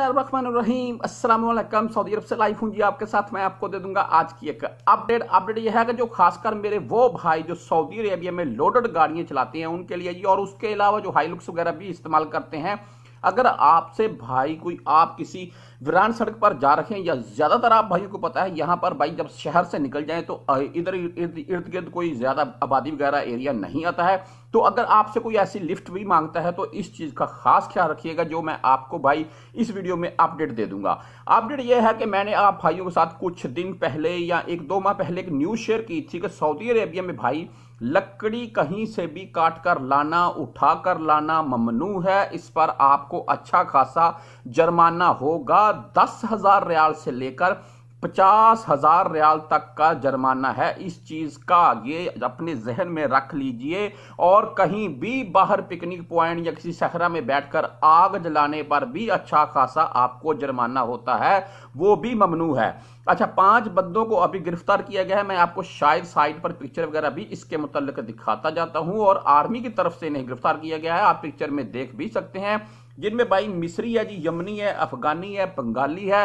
बिस्मिल्लाम Saudi अरब से live हूँ जी आपके साथ मैं आपको दे दूंगा आज की एक अपडेट अपडेट यह है कि जो खासकर मेरे वो भाई जो सऊदी अरेबिया में लोडेड गाड़ियाँ चलाते हैं उनके लिए जी और उसके अलावा जो हाई लुक्स वगैरह भी इस्तेमाल करते हैं अगर आपसे भाई कोई आप किसी वीरान सड़क पर जा रहे हैं या ज़्यादातर आप भाइयों को पता है यहाँ पर भाई जब शहर से निकल जाएं तो इधर इर्द गिर्द कोई ज़्यादा आबादी वगैरह एरिया नहीं आता है तो अगर आपसे कोई ऐसी लिफ्ट भी मांगता है तो इस चीज़ का खास ख्याल रखिएगा जो मैं आपको भाई इस वीडियो में अपडेट दे दूंगा अपडेट यह है कि मैंने आप भाइयों के साथ कुछ दिन पहले या एक दो माह पहले एक न्यूज़ शेयर की थी कि सऊदी अरेबिया में भाई लकड़ी कहीं से भी काट कर लाना उठा कर लाना ममनू है इस पर आपको अच्छा खासा जुर्माना होगा दस हजार रियाल से लेकर पचास हजार रियाल तक का जुर्माना है इस चीज का ये अपने जहन में रख लीजिए और कहीं भी बाहर पिकनिक पॉइंट या किसी सहरा में बैठकर आग जलाने पर भी अच्छा खासा आपको जुर्माना होता है वो भी ममनू है अच्छा पांच बंदों को अभी गिरफ्तार किया गया है मैं आपको शायद साइट पर पिक्चर वगैरह भी इसके मुतल दिखाता जाता हूं और आर्मी की तरफ से इन्हें गिरफ्तार किया गया है आप पिक्चर में देख भी सकते हैं जिनमें भाई मिस्री है जी यमनी है अफगानी है बंगाली है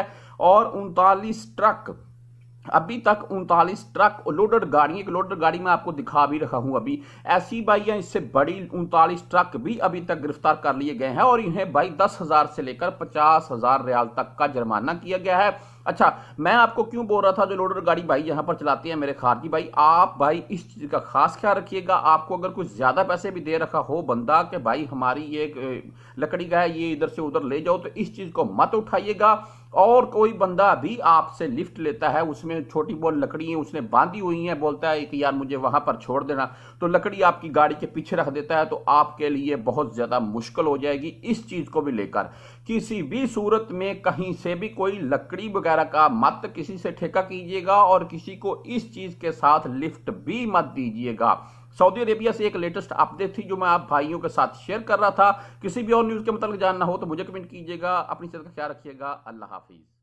और उनतालीस ट्रक अभी तक उनतालीस ट्रक लोडेड गाड़ी एक लोडेड गाड़ी में आपको दिखा भी रखा हूं अभी ऐसी भाई या इससे बड़ी उनतालीस ट्रक भी अभी तक गिरफ्तार कर लिए गए हैं और इन्हें भाई दस हजार से लेकर पचास हजार रियाल तक का जुर्माना किया गया है अच्छा मैं आपको क्यों बोल रहा था जो लोडर गाड़ी भाई यहाँ पर चलाते हैं मेरे खारजी भाई आप भाई इस चीज़ का खास ख्याल रखिएगा आपको अगर कुछ ज़्यादा पैसे भी दे रखा हो बंदा कि भाई हमारी ये लकड़ी का है ये इधर से उधर ले जाओ तो इस चीज़ को मत उठाइएगा और कोई बंदा भी आपसे लिफ्ट लेता है उसमें छोटी बहुत लकड़ी है उसने बांधी हुई है बोलता है कि यार मुझे वहां पर छोड़ देना तो लकड़ी आपकी गाड़ी के पीछे रख देता है तो आपके लिए बहुत ज़्यादा मुश्किल हो जाएगी इस चीज़ को भी लेकर किसी भी सूरत में कहीं से भी कोई लकड़ी वगैरह वगैरह का मत किसी से ठेका कीजिएगा और किसी को इस चीज के साथ लिफ्ट भी मत दीजिएगा सऊदी अरेबिया से एक लेटेस्ट अपडेट थी जो मैं आप भाइयों के साथ शेयर कर रहा था किसी भी और न्यूज के मतलब जानना हो तो मुझे कमेंट कीजिएगा अपनी सेहत का ख्याल रखिएगा अल्लाह हाफिज